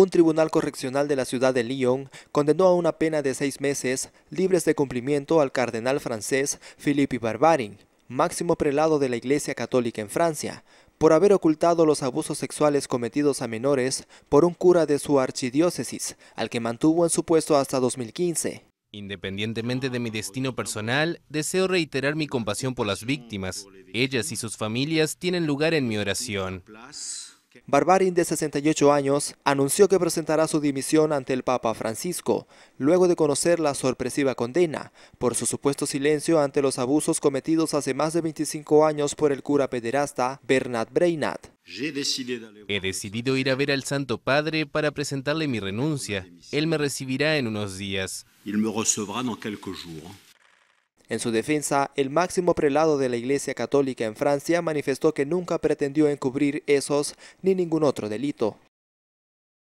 Un tribunal correccional de la ciudad de Lyon condenó a una pena de seis meses libres de cumplimiento al cardenal francés Philippe Barbarin, máximo prelado de la Iglesia Católica en Francia, por haber ocultado los abusos sexuales cometidos a menores por un cura de su archidiócesis, al que mantuvo en su puesto hasta 2015. Independientemente de mi destino personal, deseo reiterar mi compasión por las víctimas. Ellas y sus familias tienen lugar en mi oración. Barbarin, de 68 años, anunció que presentará su dimisión ante el Papa Francisco, luego de conocer la sorpresiva condena por su supuesto silencio ante los abusos cometidos hace más de 25 años por el cura pederasta Bernard Breinat. He decidido ir a ver al Santo Padre para presentarle mi renuncia. Él me recibirá en unos días. En su defensa, el máximo prelado de la Iglesia Católica en Francia manifestó que nunca pretendió encubrir esos ni ningún otro delito.